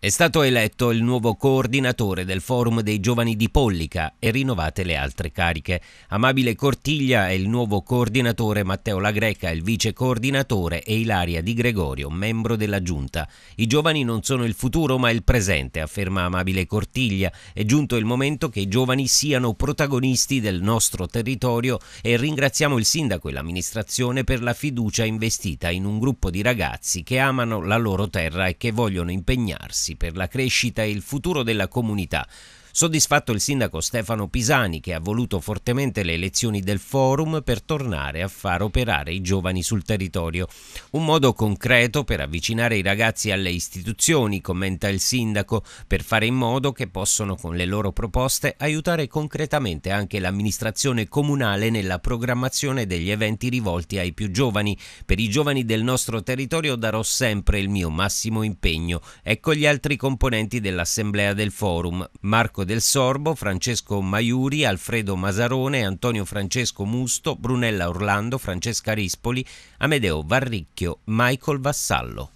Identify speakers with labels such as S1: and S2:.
S1: È stato eletto il nuovo coordinatore del Forum dei Giovani di Pollica e rinnovate le altre cariche. Amabile Cortiglia è il nuovo coordinatore, Matteo La Greca il vice coordinatore e Ilaria Di Gregorio, membro della giunta. I giovani non sono il futuro ma il presente, afferma Amabile Cortiglia. È giunto il momento che i giovani siano protagonisti del nostro territorio e ringraziamo il sindaco e l'amministrazione per la fiducia investita in un gruppo di ragazzi che amano la loro terra e che vogliono impegnarsi per la crescita e il futuro della comunità. Soddisfatto il sindaco Stefano Pisani che ha voluto fortemente le elezioni del forum per tornare a far operare i giovani sul territorio. Un modo concreto per avvicinare i ragazzi alle istituzioni, commenta il sindaco, per fare in modo che possano con le loro proposte aiutare concretamente anche l'amministrazione comunale nella programmazione degli eventi rivolti ai più giovani. Per i giovani del nostro territorio darò sempre il mio massimo impegno. Ecco gli altri componenti dell'assemblea del forum. Marco Francesco Del Sorbo, Francesco Maiuri, Alfredo Masarone, Antonio Francesco Musto, Brunella Orlando, Francesca Rispoli, Amedeo Varricchio, Michael Vassallo.